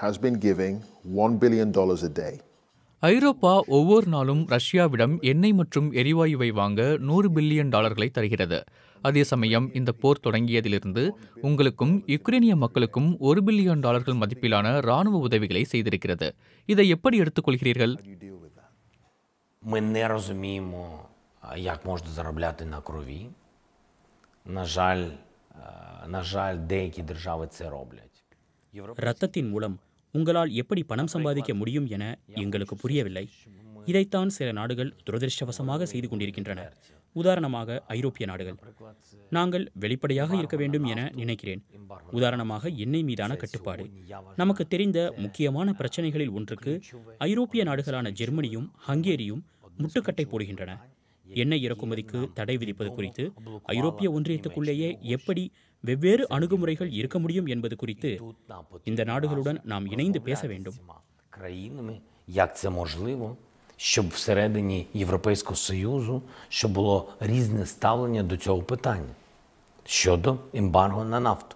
has been giving $1 billion a day. ஐரோப்பா ஒவ்வொரு நாளும் ரஷ்யாவிடம் எண்ணெய் மற்றும் எரிவாயுவை வாங்க நூறு பில்லியன் டாலர்களை தருகிறது அதே சமயம் இந்த போர் தொடங்கியதிலிருந்து உங்களுக்கும் யுக்ரைனிய மக்களுக்கும் ஒரு பில்லியன் டாலர்கள் மதிப்பிலான ராணுவ உதவிகளை செய்திருக்கிறது இதை எப்படி எடுத்துக்கொள்கிறீர்கள் Ми не розуміємо, э, як можна ரத்தத்தின் மூலம் உங்களால் எப்படி பணம் சம்பாதிக்க முடியும் என எங்களுக்கு புரியவில்லை இதைத்தான் சில நாடுகள் துரதிருஷ்டவசமாக செய்து கொண்டிருக்கின்றன உதாரணமாக ஐரோப்பிய நாடுகள் நாங்கள் வெளிப்படையாக இருக்க வேண்டும் என நினைக்கிறேன் உதாரணமாக எண்ணெய் மீதான கட்டுப்பாடு நமக்கு தெரிந்த முக்கியமான பிரச்சனைகளில் ஒன்றுக்கு ஐரோப்பிய நாடுகளான ஜெர்மனியும் ஹங்கேரியும் முட்டுக்கட்டை போடுகின்றன எண்ணெய் இறக்குமதிக்கு தடை விதிப்பது குறித்து ஐரோப்பிய ஒன்றியத்துக்குள்ளேயே எப்படி வெவ்வேறு அணுகுமுறைகள் இருக்க முடியும் என்பது குறித்து இந்த நாடுகளுடன் நாம் இணைந்து பேச வேண்டும் Як це можливо, щоб всередині Європейського Союзу щоб було різне ставлення до цього питання щодо ембарго на нафту.